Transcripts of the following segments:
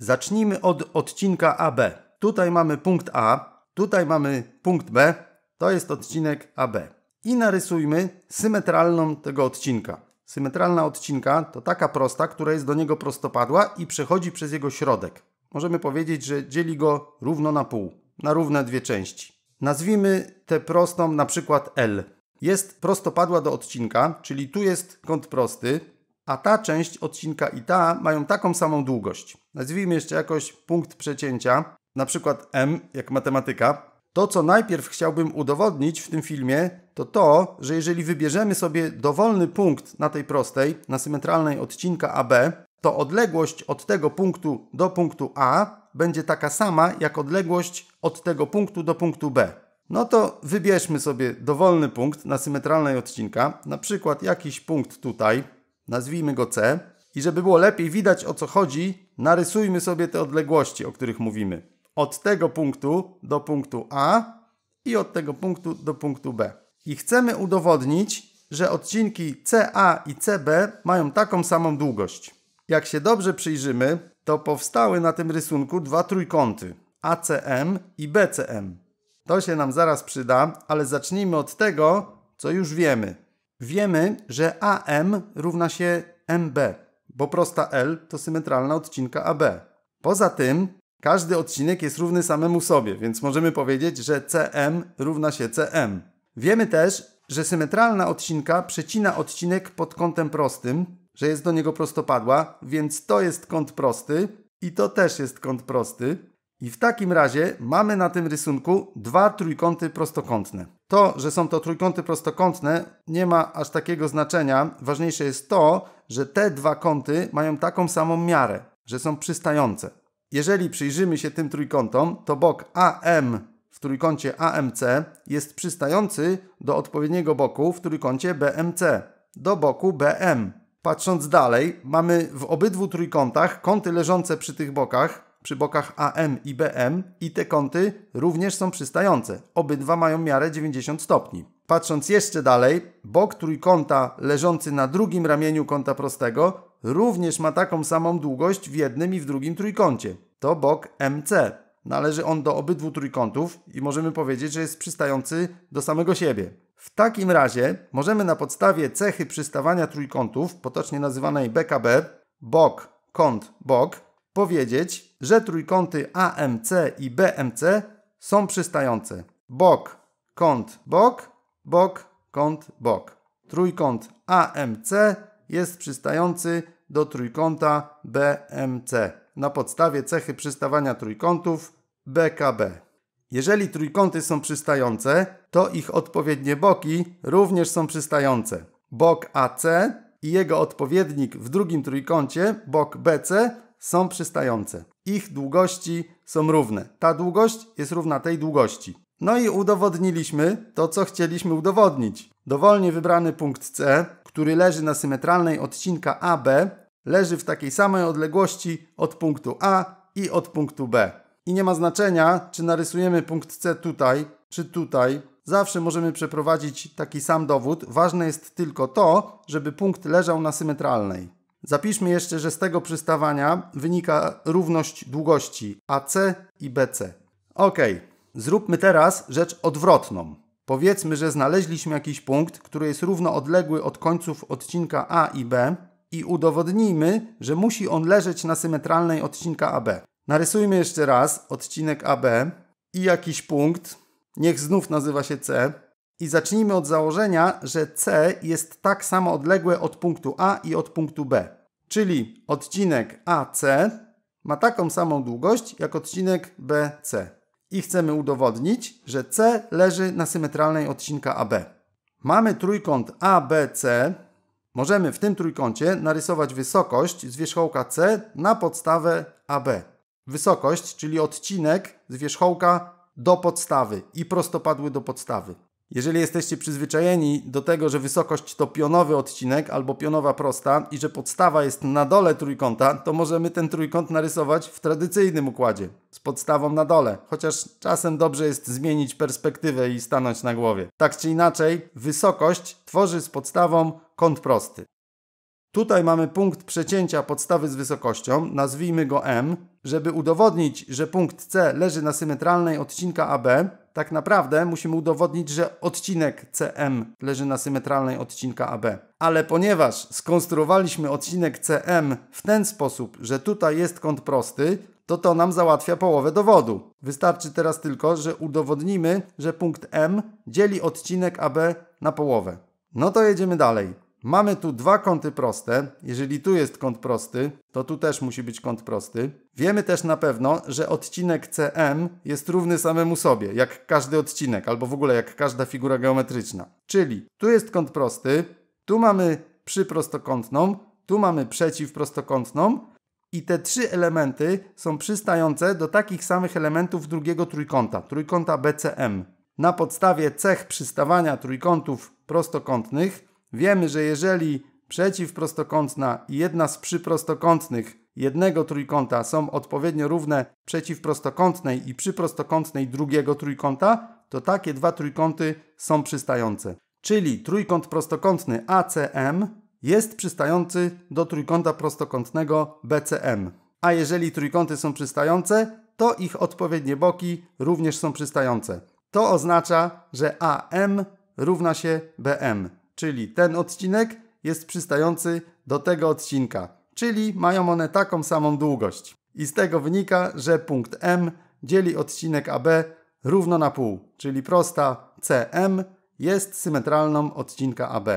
Zacznijmy od odcinka AB. Tutaj mamy punkt A, tutaj mamy punkt B, to jest odcinek AB. I narysujmy symetralną tego odcinka. Symetralna odcinka to taka prosta, która jest do niego prostopadła i przechodzi przez jego środek. Możemy powiedzieć, że dzieli go równo na pół, na równe dwie części. Nazwijmy tę prostą na przykład L. Jest prostopadła do odcinka, czyli tu jest kąt prosty, a ta część odcinka i ta mają taką samą długość. Nazwijmy jeszcze jakoś punkt przecięcia, na przykład M jak matematyka. To, co najpierw chciałbym udowodnić w tym filmie, to to, że jeżeli wybierzemy sobie dowolny punkt na tej prostej, na symetralnej odcinka AB, to odległość od tego punktu do punktu A będzie taka sama jak odległość od tego punktu do punktu B. No to wybierzmy sobie dowolny punkt na symetralnej odcinka, na przykład jakiś punkt tutaj, nazwijmy go C, i żeby było lepiej widać o co chodzi, narysujmy sobie te odległości, o których mówimy. Od tego punktu do punktu A i od tego punktu do punktu B. I chcemy udowodnić, że odcinki CA i CB mają taką samą długość. Jak się dobrze przyjrzymy, to powstały na tym rysunku dwa trójkąty ACM i BCM. To się nam zaraz przyda, ale zacznijmy od tego, co już wiemy. Wiemy, że AM równa się MB, bo prosta L to symetralna odcinka AB. Poza tym każdy odcinek jest równy samemu sobie, więc możemy powiedzieć, że CM równa się CM. Wiemy też, że symetralna odcinka przecina odcinek pod kątem prostym, że jest do niego prostopadła, więc to jest kąt prosty i to też jest kąt prosty. I w takim razie mamy na tym rysunku dwa trójkąty prostokątne. To, że są to trójkąty prostokątne, nie ma aż takiego znaczenia. Ważniejsze jest to, że te dwa kąty mają taką samą miarę, że są przystające. Jeżeli przyjrzymy się tym trójkątom, to bok AM w trójkącie AMC jest przystający do odpowiedniego boku w trójkącie BMC, do boku BM. Patrząc dalej, mamy w obydwu trójkątach kąty leżące przy tych bokach, przy bokach AM i BM i te kąty również są przystające. Obydwa mają miarę 90 stopni. Patrząc jeszcze dalej, bok trójkąta leżący na drugim ramieniu kąta prostego również ma taką samą długość w jednym i w drugim trójkącie. To bok MC. Należy on do obydwu trójkątów i możemy powiedzieć, że jest przystający do samego siebie. W takim razie możemy na podstawie cechy przystawania trójkątów, potocznie nazywanej BKB, bok, kąt, bok, powiedzieć, że trójkąty AMC i BMC są przystające. Bok, kąt, bok, bok, kąt, bok. Trójkąt AMC jest przystający do trójkąta BMC na podstawie cechy przystawania trójkątów BKB. Jeżeli trójkąty są przystające, to ich odpowiednie boki również są przystające. Bok AC i jego odpowiednik w drugim trójkącie, bok BC, są przystające. Ich długości są równe. Ta długość jest równa tej długości. No i udowodniliśmy to, co chcieliśmy udowodnić. Dowolnie wybrany punkt C, który leży na symetralnej odcinka AB, leży w takiej samej odległości od punktu A i od punktu B. I nie ma znaczenia, czy narysujemy punkt C tutaj, czy tutaj. Zawsze możemy przeprowadzić taki sam dowód. Ważne jest tylko to, żeby punkt leżał na symetralnej. Zapiszmy jeszcze, że z tego przystawania wynika równość długości AC i BC. Ok, zróbmy teraz rzecz odwrotną. Powiedzmy, że znaleźliśmy jakiś punkt, który jest równo odległy od końców odcinka A i B i udowodnijmy, że musi on leżeć na symetralnej odcinka AB. Narysujmy jeszcze raz odcinek AB i jakiś punkt, niech znów nazywa się C, i zacznijmy od założenia, że C jest tak samo odległe od punktu A i od punktu B czyli odcinek AC ma taką samą długość jak odcinek BC. I chcemy udowodnić, że C leży na symetralnej odcinka AB. Mamy trójkąt ABC. Możemy w tym trójkącie narysować wysokość z wierzchołka C na podstawę AB. Wysokość, czyli odcinek z wierzchołka do podstawy i prostopadły do podstawy. Jeżeli jesteście przyzwyczajeni do tego, że wysokość to pionowy odcinek albo pionowa prosta i że podstawa jest na dole trójkąta, to możemy ten trójkąt narysować w tradycyjnym układzie, z podstawą na dole, chociaż czasem dobrze jest zmienić perspektywę i stanąć na głowie. Tak czy inaczej, wysokość tworzy z podstawą kąt prosty. Tutaj mamy punkt przecięcia podstawy z wysokością, nazwijmy go M. Żeby udowodnić, że punkt C leży na symetralnej odcinka AB, tak naprawdę musimy udowodnić, że odcinek CM leży na symetralnej odcinka AB. Ale ponieważ skonstruowaliśmy odcinek CM w ten sposób, że tutaj jest kąt prosty, to to nam załatwia połowę dowodu. Wystarczy teraz tylko, że udowodnimy, że punkt M dzieli odcinek AB na połowę. No to jedziemy dalej. Mamy tu dwa kąty proste. Jeżeli tu jest kąt prosty, to tu też musi być kąt prosty. Wiemy też na pewno, że odcinek CM jest równy samemu sobie, jak każdy odcinek, albo w ogóle jak każda figura geometryczna. Czyli tu jest kąt prosty, tu mamy przyprostokątną, tu mamy przeciwprostokątną i te trzy elementy są przystające do takich samych elementów drugiego trójkąta, trójkąta BCM. Na podstawie cech przystawania trójkątów prostokątnych Wiemy, że jeżeli przeciwprostokątna i jedna z przyprostokątnych jednego trójkąta są odpowiednio równe przeciwprostokątnej i przyprostokątnej drugiego trójkąta, to takie dwa trójkąty są przystające. Czyli trójkąt prostokątny ACM jest przystający do trójkąta prostokątnego BCM. A jeżeli trójkąty są przystające, to ich odpowiednie boki również są przystające. To oznacza, że AM równa się BM czyli ten odcinek jest przystający do tego odcinka, czyli mają one taką samą długość. I z tego wynika, że punkt M dzieli odcinek AB równo na pół, czyli prosta CM jest symetralną odcinka AB.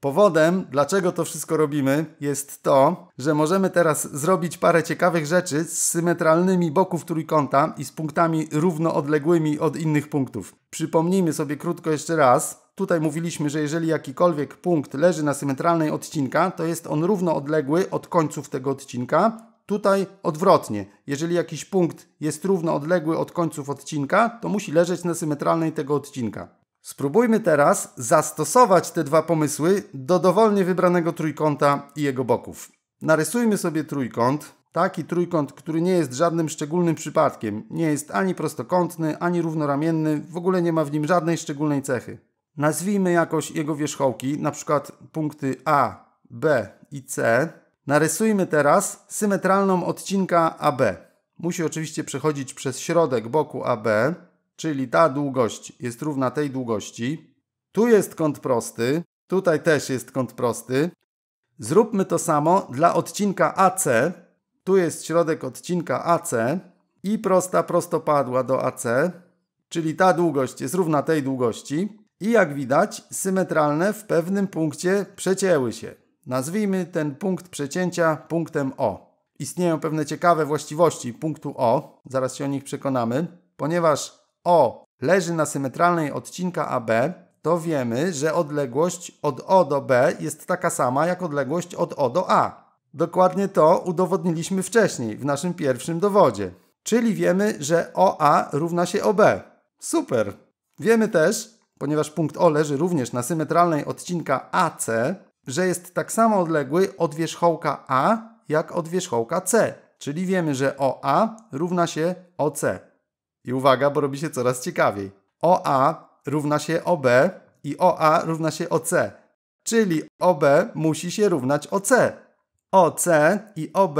Powodem, dlaczego to wszystko robimy, jest to, że możemy teraz zrobić parę ciekawych rzeczy z symetralnymi boków trójkąta i z punktami równoodległymi od innych punktów. Przypomnijmy sobie krótko jeszcze raz, tutaj mówiliśmy, że jeżeli jakikolwiek punkt leży na symetralnej odcinka, to jest on równo odległy od końców tego odcinka. Tutaj odwrotnie. Jeżeli jakiś punkt jest równo odległy od końców odcinka, to musi leżeć na symetralnej tego odcinka. Spróbujmy teraz zastosować te dwa pomysły do dowolnie wybranego trójkąta i jego boków. Narysujmy sobie trójkąt, taki trójkąt, który nie jest żadnym szczególnym przypadkiem. Nie jest ani prostokątny, ani równoramienny, w ogóle nie ma w nim żadnej szczególnej cechy. Nazwijmy jakoś jego wierzchołki, na przykład punkty A, B i C. Narysujmy teraz symetralną odcinka AB. Musi oczywiście przechodzić przez środek boku AB, czyli ta długość jest równa tej długości. Tu jest kąt prosty, tutaj też jest kąt prosty. Zróbmy to samo dla odcinka AC. Tu jest środek odcinka AC i prosta prostopadła do AC, czyli ta długość jest równa tej długości i jak widać symetralne w pewnym punkcie przecięły się. Nazwijmy ten punkt przecięcia punktem O. Istnieją pewne ciekawe właściwości punktu O, zaraz się o nich przekonamy. Ponieważ O leży na symetralnej odcinka AB, to wiemy, że odległość od O do B jest taka sama jak odległość od O do A. Dokładnie to udowodniliśmy wcześniej w naszym pierwszym dowodzie. Czyli wiemy, że OA równa się OB. Super! Wiemy też, ponieważ punkt O leży również na symetralnej odcinka AC, że jest tak samo odległy od wierzchołka A jak od wierzchołka C. Czyli wiemy, że OA równa się OC. I uwaga, bo robi się coraz ciekawiej. OA równa się OB i OA równa się OC. Czyli OB musi się równać OC. OC i OB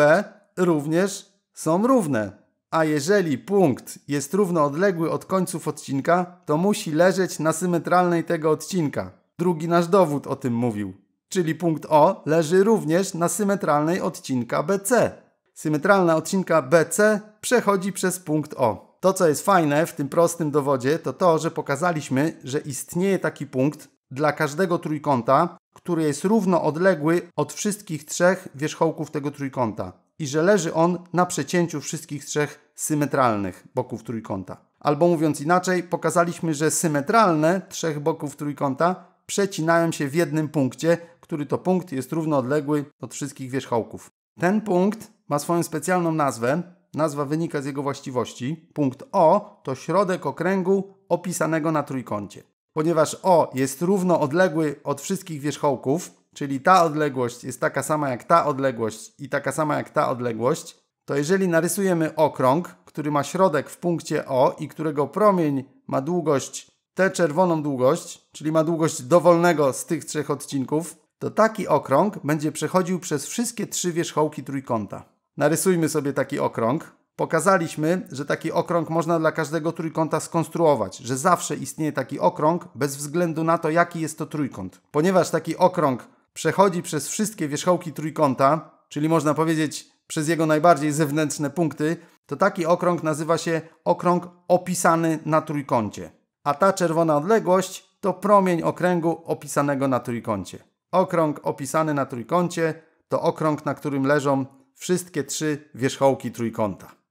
również są równe a jeżeli punkt jest równoodległy od końców odcinka, to musi leżeć na symetralnej tego odcinka. Drugi nasz dowód o tym mówił. Czyli punkt O leży również na symetralnej odcinka BC. Symetralna odcinka BC przechodzi przez punkt O. To, co jest fajne w tym prostym dowodzie, to to, że pokazaliśmy, że istnieje taki punkt dla każdego trójkąta, który jest równoodległy od wszystkich trzech wierzchołków tego trójkąta i że leży on na przecięciu wszystkich trzech symetralnych boków trójkąta. Albo mówiąc inaczej, pokazaliśmy, że symetralne trzech boków trójkąta przecinają się w jednym punkcie, który to punkt jest równoodległy od wszystkich wierzchołków. Ten punkt ma swoją specjalną nazwę. Nazwa wynika z jego właściwości. Punkt O to środek okręgu opisanego na trójkącie. Ponieważ O jest równoodległy od wszystkich wierzchołków, czyli ta odległość jest taka sama jak ta odległość i taka sama jak ta odległość, to jeżeli narysujemy okrąg, który ma środek w punkcie O i którego promień ma długość tę czerwoną długość, czyli ma długość dowolnego z tych trzech odcinków, to taki okrąg będzie przechodził przez wszystkie trzy wierzchołki trójkąta. Narysujmy sobie taki okrąg. Pokazaliśmy, że taki okrąg można dla każdego trójkąta skonstruować, że zawsze istnieje taki okrąg bez względu na to, jaki jest to trójkąt. Ponieważ taki okrąg przechodzi przez wszystkie wierzchołki trójkąta, czyli można powiedzieć przez jego najbardziej zewnętrzne punkty, to taki okrąg nazywa się okrąg opisany na trójkącie. A ta czerwona odległość to promień okręgu opisanego na trójkącie. Okrąg opisany na trójkącie to okrąg, na którym leżą wszystkie trzy wierzchołki trójkąta.